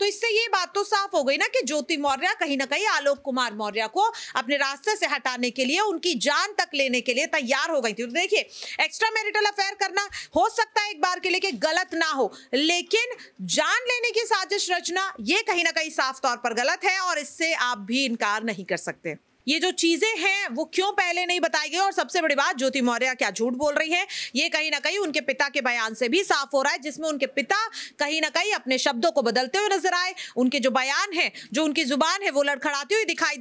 तो इससे ये बात तो साफ हो गई ना कि ज्योति मौर्य कहीं ना कहीं आलोक कुमार मौर्य को अपने रास्ते से हटाने के लिए उनकी जान तक लेने के लिए तैयार हो गई थी तो देखिए एक्स्ट्रा मैरिटल अफेयर करना हो सकता है एक बार के लिए कि गलत ना हो लेकिन जान लेने की साजिश रचना ये कहीं ना कहीं साफ तौर पर गलत है और इससे आप भी इनकार नहीं कर सकते ये जो चीजें हैं वो क्यों पहले नहीं बताई गई और सबसे बड़ी बात ज्योति मौर्य क्या झूठ बोल रही है ये कहीं ना कहीं उनके पिता के बयान से भी साफ हो रहा है जिसमें उनके पिता कहीं ना कहीं अपने शब्दों को बदलते हुए नजर आए उनके जो बयान है जो उनकी जुबान है वो लड़खड़ाती हुई दिखाई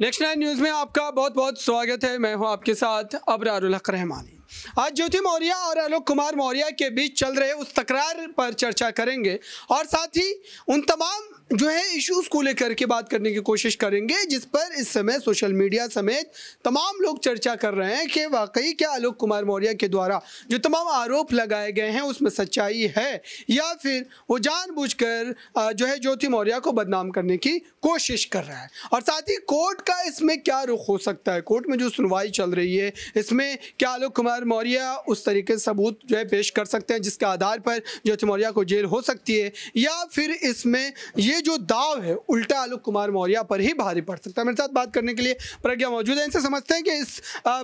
नेक्स्ट नाइन न्यूज में आपका बहुत बहुत स्वागत है मैं हूं आपके साथ अबरारुल रहमानी आज ज्योति मौर्या और आलोक कुमार मौर्या के बीच चल रहे उस तकरार पर चर्चा करेंगे और साथ ही उन तमाम जो है इश्यूज को लेकर के बात करने की कोशिश करेंगे जिस पर इस समय सोशल मीडिया समेत तमाम लोग चर्चा कर रहे हैं कि वाकई क्या आलोक कुमार मौर्य के द्वारा जो तमाम आरोप लगाए गए हैं उसमें सच्चाई है या फिर वो जानबूझकर जो है ज्योति मौर्य को बदनाम करने की कोशिश कर रहा है और साथ ही कोर्ट का इसमें क्या रुख हो सकता है कोर्ट में जो सुनवाई चल रही है इसमें क्या आलोक कुमार मौर्य उस तरीके से सबूत जो है पेश कर सकते हैं जिसके आधार पर ज्योति मौर्य को जेल हो सकती है या फिर इसमें ये जो दाव है उल्टा आलोक कुमार मौर्य पर ही भारी पड़ सकता है मेरे साथ बात करने के लिए प्रज्ञा मौजूद है इनसे समझते हैं कि इस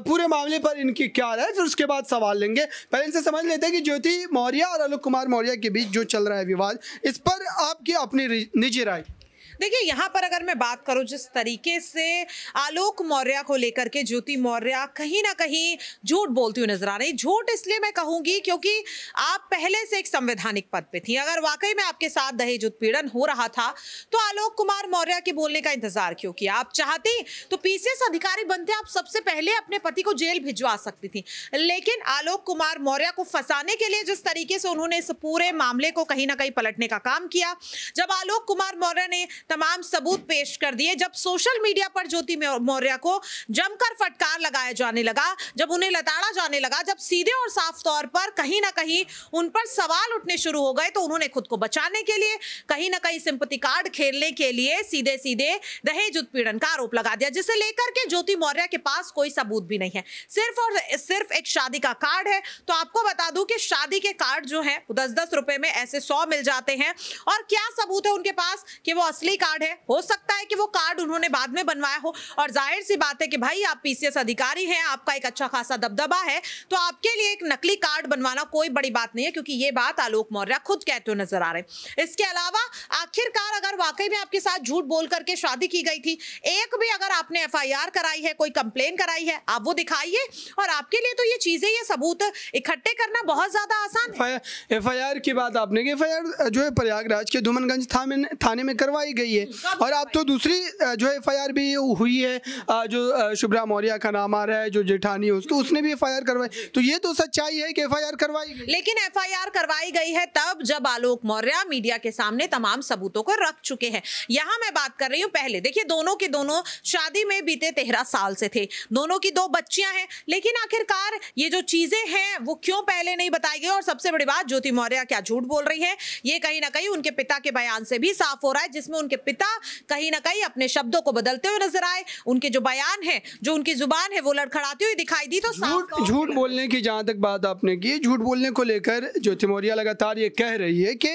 पूरे मामले पर इनकी क्या राय फिर उसके बाद सवाल लेंगे पहले इनसे समझ लेते हैं कि ज्योति मौर्य और आलोक कुमार मौर्य के बीच जो चल रहा है विवाद इस पर आपकी अपनी निजी राय देखिए यहाँ पर अगर मैं बात करूँ जिस तरीके से आलोक मौर्य को लेकर के ज्योति मौर्य कहीं ना कहीं झूठ बोलती हुई नजर आ रही झूठ इसलिए मैं कहूँगी क्योंकि आप पहले से एक संवैधानिक पद पे थी अगर वाकई में आपके साथ दहेज उत्पीड़न हो रहा था तो आलोक कुमार मौर्य के बोलने का इंतजार क्यों किया आप चाहती तो पीसीएस अधिकारी बनते आप सबसे पहले अपने पति को जेल भिजवा सकती थी लेकिन आलोक कुमार मौर्य को फंसाने के लिए जिस तरीके से उन्होंने इस पूरे मामले को कहीं ना कहीं पलटने का काम किया जब आलोक कुमार मौर्य ने तमाम सबूत पेश कर दिए जब सोशल मीडिया पर ज्योति मौर्य को जमकर फटकार लगाया जाने लगा जब उन्हें लताड़ा जाने लगा जब सीधे और साफ तौर पर कहीं ना कहीं उन पर सवाल उठने शुरू हो गए तो उन्होंने खुद को बचाने के लिए कहीं ना कहीं सिंपति कार्ड खेलने के लिए सीधे सीधे दहेज उत्पीड़न का आरोप लगा दिया जिसे लेकर के ज्योति मौर्य के पास कोई सबूत भी नहीं है सिर्फ और सिर्फ एक शादी का कार्ड है तो आपको बता दूं कि शादी के कार्ड जो है दस दस रुपए में ऐसे सौ मिल जाते हैं और क्या सबूत है उनके पास कि वो असली कार्ड है हो सकता है कि वो कार्ड उन्होंने बाद में बनवाया हो और जाहिर सी बात है कि भाई आप पीसीएस अधिकारी हैं आपका एक अच्छा खासा दबदबा है तो आपके लिए एक नकली कार्ड बनवाना कोई बड़ी बात नहीं है क्योंकि ये बात आलोक मौर्य खुद कहते हुए नजर आ रहे हैं इसके अलावा आखिरकार अगर वाकई में आपके साथ झूठ बोल करके शादी की गई थी एक भी अगर आपने एफ कराई है कोई कंप्लेन कराई है आप वो दिखाइए और आपके लिए तो ये चीजें ये सबूत इकट्ठे करना बहुत ज्यादा आसान है एफ की बात आपने की एफ जो है प्रयागराज के धुमनगंज थाने में करवाई गई रही है हम्म, और अब तो दूसरी जो एफ आई आर भी हुई है जो शुभ्रा मौर्य का नाम आ रहा है जो जेठानी है उसको उसने भी एफ आई आर करवाई तो ये तो सच्चाई है कि एफ आई आर करवाई गई लेकिन एफ आई आर करवाई गई है तब जब आलोक मौर्य मीडिया के सामने तमाम सबूतों को रख चुके हैं यहाँ मैं बात कर रही हूँ पहले देखिए दोनों के दोनों शादी में बीते तेरह साल से थे दोनों की दो बच्चियां हैं लेकिन आखिरकार ये जो चीजें हैं वो क्यों पहले नहीं बताई गई और सबसे बड़ी बात ज्योति मौर्य क्या झूठ बोल रही है ये कहीं ना कहीं उनके पिता के बयान से भी साफ हो रहा है जिसमें उनके पिता कहीं ना कहीं अपने शब्दों को बदलते हुए नजर आए उनके जो बयान है जो उनकी जुबान है वो लड़खड़ाती हुई दिखाई दी तो झूठ बोलने की जहां तक बात आपने की झूठ बोलने को लेकर ज्योति मौर्य लगातार ये कह रही है कि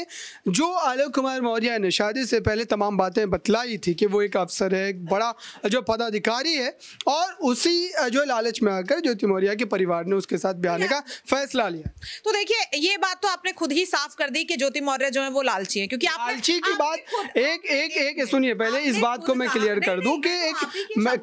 जो आलोक कुमार मौर्य ने शादी से पहले तमाम बातें बतलाई थी कि वो एक अफसर है एक बड़ा जो पदाधिकारी है और उसी जो लालच में आकर ज्योति मौर्य के परिवार ने उसके साथ ब्याहने का फैसला लिया तो देखिए ये बात तो आपने खुद ही साफ कर दी कि ज्योति मौर्य जो है वो लालची है क्योंकि आप लालची की बात एक एक एक एक सुनिए पहले इस बात को मैं क्लियर कर दूं कि एक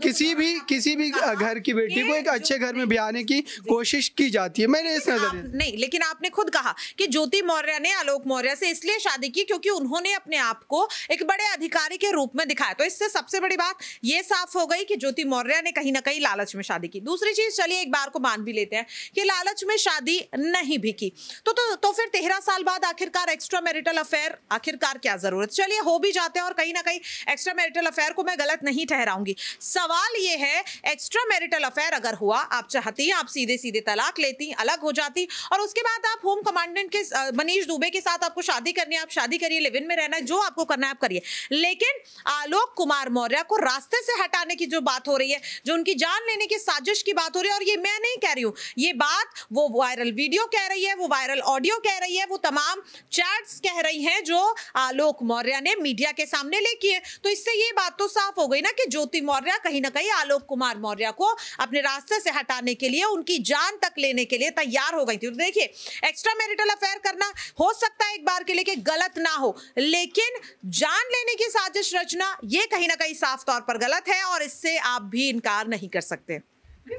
किसी भी किसी भी हाँ, घर की बेटी को एक अच्छे घर में ब्याहने की कोशिश की जाती है मेरे इस नजर नहीं लेकिन आपने खुद कहा कि ज्योति मौर्य ने आलोक मौर्य से इसलिए शादी की क्योंकि उन्होंने अपने आप को एक बड़े अधिकारी के रूप में दिखाया तो इससे सबसे बड़ी बात यह साफ हो गई कि ज्योति मौर्य ने कहीं ना कहीं लालच में शादी की दूसरी चीज चलिए एक बार को मान भी लेते हैं कि लालच में शादी नहीं भी की तो तो, तो फिर तेरह साल बाद आखिरकार एक्स्ट्रा मैरिटल अफेयर आखिरकार क्या जरूरत चलिए हो भी जाते हैं और कहीं ना कहीं एक्स्ट्रा मैरिटल अफेयर को मैं गलत नहीं ठहराऊंगी सवाल ये है एक्स्ट्रा मैरिटल अफेयर अगर हुआ आप चाहती हैं आप सीधे सीधे तलाक लेती अलग हो जाती और उसके बाद आप होम कमांडेंट के मनीष दुबे के साथ आपको शादी करनी है आप शादी करिए लिविन में रहना है जो आपको करना है आप करिए लेकिन आलोक कुमार मौर्य को रास्ते से हटाने की जो बात हो रही है जो उनकी जान लेने की साजिश की बात हो रही है और ये मैं नहीं कह रही हूँ ये बात वो वायरल वीडियो कह रही है वो वायरल ऑडियो कह रही है वो तमाम चैट्स कह रही हैं जो आलोक मौर्य ने मीडिया के साथ सामने लेके है तो इससे ये बात तो साफ हो गई ना कि ज्योति मौर्य कहीं ना कहीं आलोक कुमार मौर्य को अपने रास्ते से हटाने के लिए उनकी जान तक लेने के लिए तैयार हो गई थी तो देखिए एक्स्ट्रा मैरिटल अफेयर करना हो सकता है एक बार के लिए कि गलत ना हो लेकिन जान लेने की साजिश रचना ये कहीं ना कहीं साफ तौर पर गलत है और इससे आप भी इनकार नहीं कर सकते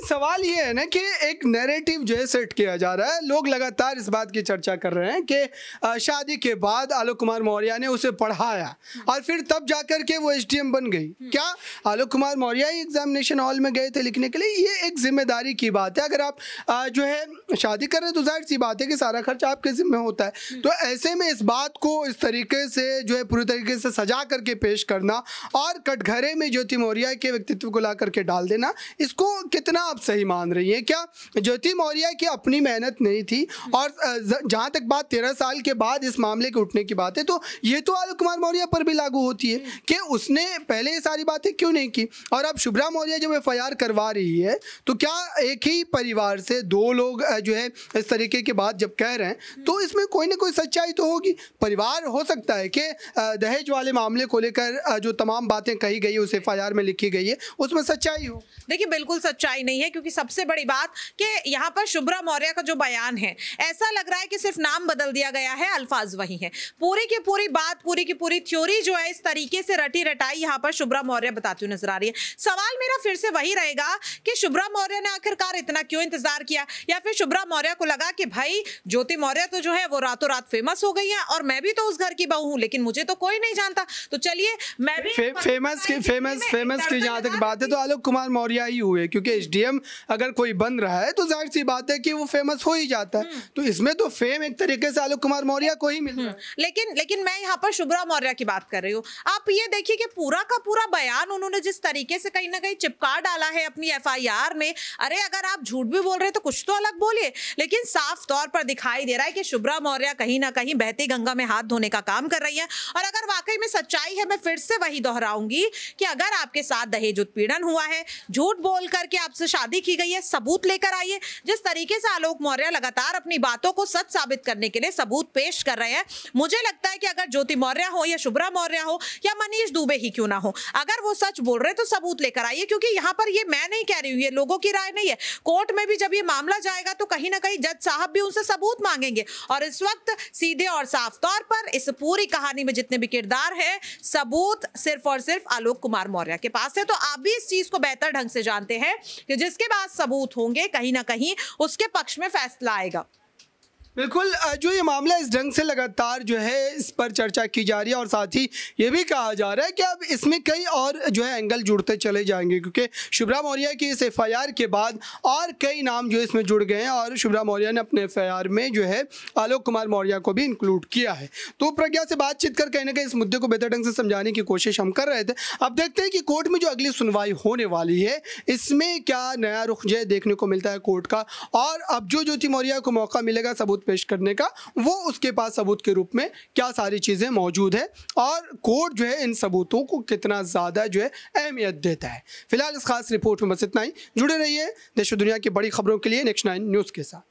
सवाल ये है ना कि एक नैरेटिव जो है सेट किया जा रहा है लोग लगातार इस बात की चर्चा कर रहे हैं कि शादी के बाद आलोक कुमार मौर्या ने उसे पढ़ाया और फिर तब जाकर के वो एसडीएम बन गई हम्म। क्या आलोक कुमार मौर्या ही एग्जामिनेशन हॉल में गए थे लिखने के लिए ये एक जिम्मेदारी की बात है अगर आप जो है शादी कर रहे हैं तो जाहिर सी बात है कि सारा खर्च आपके जिम्मे होता है हम्म। तो ऐसे में इस बात को इस तरीके से जो है पूरी तरीके से सजा करके पेश करना और कटघरे में ज्योति मौर्या के व्यक्तित्व को ला करके डाल देना इसको कितना कहना आप सही मान रही हैं क्या ज्योति मौर्य की अपनी मेहनत नहीं थी और जहाँ तक बात तेरह साल के बाद इस मामले के उठने की बात है तो ये तो आलोक कुमार मौर्य पर भी लागू होती है कि उसने पहले ये सारी बातें क्यों नहीं की और अब शुभ्रा मौर्य जब एफ करवा रही है तो क्या एक ही परिवार से दो लोग जो है इस तरीके की बात जब कह रहे हैं तो इसमें कोई ना कोई सच्चाई तो होगी परिवार हो सकता है कि दहेज वाले मामले को लेकर जो तमाम बातें कही गई उस एफ में लिखी गई है उसमें सच्चाई हो देखिए बिल्कुल सच्चाई ही नहीं है क्योंकि सबसे बड़ी बात कि यहाँ पर शुभ्रा मौर्य का जो बयान है ऐसा लग रहा है कि सिर्फ नाम बदल दिया गया है अल्फाज वही है पूरी की पूरी बात पूरी की पूरी थ्योरी जो है इस तरीके से रटी रटाई यहाँ पर शुभ्रा मौर्य बताती हुई नजर आ रही है सवाल मेरा फिर से वही रहेगा कि शुभ्रा मौर्य ने आखिरकार इतना क्यों इंतजार किया या फिर शुभ्रा मौर्य को लगा कि भाई ज्योति मौर्य तो जो है वो रातों रात फेमस हो गई है और मैं भी तो उस घर की बहू हूँ लेकिन मुझे तो कोई नहीं जानता तो चलिए मैं भी फेमस फेमस फेमस की जहाँ तक बात है तो आलोक कुमार मौर्य ही हुए क्योंकि डीएम अगर कोई बन रहा है तो जाहिर सी बात है कि वो फेमस हो ही जाता है हम्म। तो इसमें तो फेम एक तरीके से आलोक कुमार मौर्य को ही मिल रहा है हम्म। लेकिन लेकिन मैं यहाँ पर शुभ्रा मौर्य की बात कर रही हूँ आप ये देखिए कि पूरा का पूरा बयान उन्होंने जिस तरीके से कहीं ना कहीं चिपका डाला है अपनी एफ में अरे अगर आप झूठ भी बोल रहे तो कुछ तो अलग बोलिए लेकिन साफ तौर पर दिखाई दे रहा है कि शुभ्रा मौर्य कहीं ना कहीं बहती गंगा में हाथ धोने का काम कर रही है और अगर वाकई में सच्चाई है मैं फिर से वही दोहराऊंगी कि अगर आपके साथ दहेज उत्पीड़न हुआ है झूठ बोल करके आपसे से शादी की गई है सबूत लेकर आइए जिस तरीके से आलोक मौर्य लगातार अपनी बातों को सच साबित करने के लिए सबूत पेश कर रहे हैं मुझे लगता है कि अगर ज्योति मौर्य हो या शुभ्रा मौर्य हो या मनीष दुबे ही क्यों ना हो अगर वो सच बोल रहे तो सबूत लेकर आइए क्योंकि यहाँ पर ये मैं नहीं कह रही हूँ ये लोगों की राय नहीं है कोर्ट में भी जब ये मामला जाएगा तो कहीं ना कहीं जज साहब भी उनसे सबूत मांगेंगे और इस वक्त सीधे और साफ तौर पर इस पूरी कहानी में जितने भी किरदार है सबूत सिर्फ और सिर्फ आलोक कुमार मौर्य के पास है तो आप भी इस चीज को बेहतर ढंग से जानते हैं कि जिसके बाद सबूत होंगे कहीं ना कहीं उसके पक्ष में फैसला आएगा बिल्कुल जो ये मामला इस ढंग से लगातार जो है इस पर चर्चा की जा रही है और साथ ही ये भी कहा जा रहा है कि अब इसमें कई और जो है एंगल जुड़ते चले जाएंगे क्योंकि शुभरा मौर्य की इस एफ के बाद और कई नाम जो इसमें जुड़ गए हैं और शुभरा मौर्य ने अपने एफ में जो है आलोक कुमार मौर्य को भी इंक्लूड किया है तो प्रज्ञा से बातचीत कर कहीं ना कहीं इस मुद्दे को बेहतर ढंग से समझाने की कोशिश हम कर रहे थे अब देखते हैं कि कोर्ट में जो अगली सुनवाई होने वाली है इसमें क्या नया रुख जो देखने को मिलता है कोर्ट का और अब जो ज्योति मौर्य को मौका मिलेगा सबूत सबूत पेश करने का वो उसके पास सबूत के रूप में क्या सारी चीज़ें मौजूद है और कोर्ट जो है इन सबूतों को कितना ज़्यादा जो है अहमियत देता है फिलहाल इस खास रिपोर्ट में बस इतना ही जुड़े रहिए देश दुनिया की बड़ी खबरों के लिए नेक्स्ट नाइन न्यूज़ के साथ